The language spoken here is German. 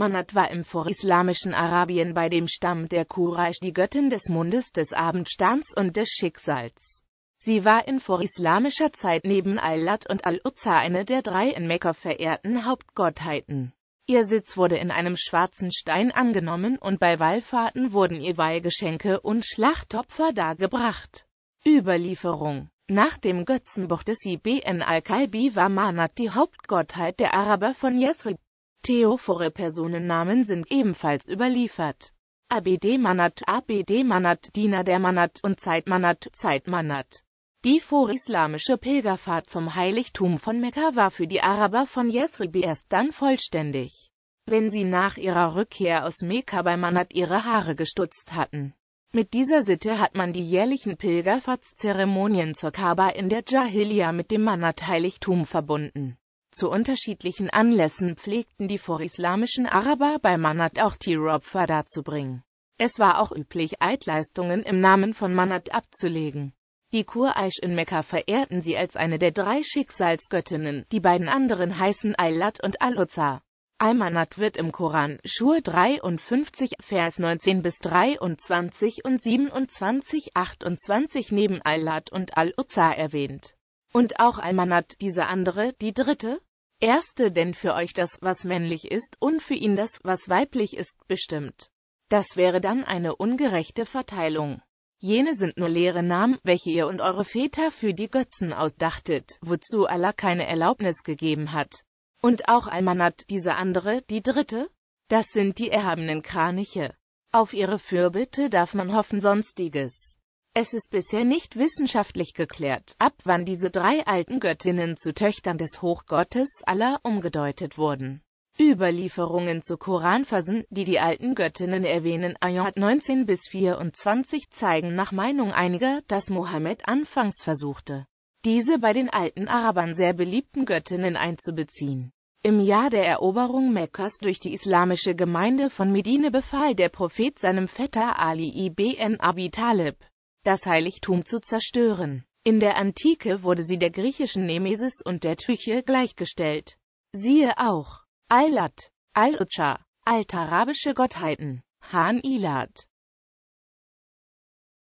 Manat war im vorislamischen Arabien bei dem Stamm der Quraysh die Göttin des Mundes, des Abendsterns und des Schicksals. Sie war in vorislamischer Zeit neben Al-Lat und Al-Uzza eine der drei in Mekka verehrten Hauptgottheiten. Ihr Sitz wurde in einem schwarzen Stein angenommen und bei Wallfahrten wurden ihr Weihgeschenke und Schlachtopfer dargebracht. Überlieferung Nach dem Götzenbuch des Ibn al-Kalbi war Manat die Hauptgottheit der Araber von Yathrib. Theophore Personennamen sind ebenfalls überliefert. Abd Manat, Abd Manat, Diener der Manat und Zeit Manat, Zeit Manat. Die vorislamische Pilgerfahrt zum Heiligtum von Mekka war für die Araber von Yathrib erst dann vollständig, wenn sie nach ihrer Rückkehr aus Mekka bei Manat ihre Haare gestutzt hatten. Mit dieser Sitte hat man die jährlichen Pilgerfahrtszeremonien zur Kaaba in der Jahiliya mit dem Manat-Heiligtum verbunden. Zu unterschiedlichen Anlässen pflegten die vorislamischen Araber bei Manat auch Tieropfer darzubringen. Es war auch üblich, Eidleistungen im Namen von Manat abzulegen. Die Quraysh in Mekka verehrten sie als eine der drei Schicksalsgöttinnen, die beiden anderen heißen Al-Lat und Al-Uzza. Al-Manat wird im Koran, Schur 53, Vers 19 bis 23 und 27, 28 neben Al-Lat und Al-Uzza erwähnt und auch Almanat, diese andere, die dritte, erste, denn für euch das, was männlich ist, und für ihn das, was weiblich ist, bestimmt. Das wäre dann eine ungerechte Verteilung. Jene sind nur leere Namen, welche ihr und eure Väter für die Götzen ausdachtet, wozu Allah keine Erlaubnis gegeben hat. Und auch Almanat, diese andere, die dritte, das sind die erhabenen Kraniche. Auf ihre Fürbitte darf man hoffen sonstiges. Es ist bisher nicht wissenschaftlich geklärt, ab wann diese drei alten Göttinnen zu Töchtern des Hochgottes Allah umgedeutet wurden. Überlieferungen zu Koranversen, die die alten Göttinnen erwähnen, Ayat 19 bis 24 zeigen nach Meinung einiger, dass Mohammed anfangs versuchte, diese bei den alten Arabern sehr beliebten Göttinnen einzubeziehen. Im Jahr der Eroberung Mekkas durch die islamische Gemeinde von Medine befahl der Prophet seinem Vetter Ali ibn Abi Talib, das Heiligtum zu zerstören. In der Antike wurde sie der griechischen Nemesis und der Tüche gleichgestellt. Siehe auch Al-Lat, Al-Ucha, altarabische Gottheiten, Han-Ilat,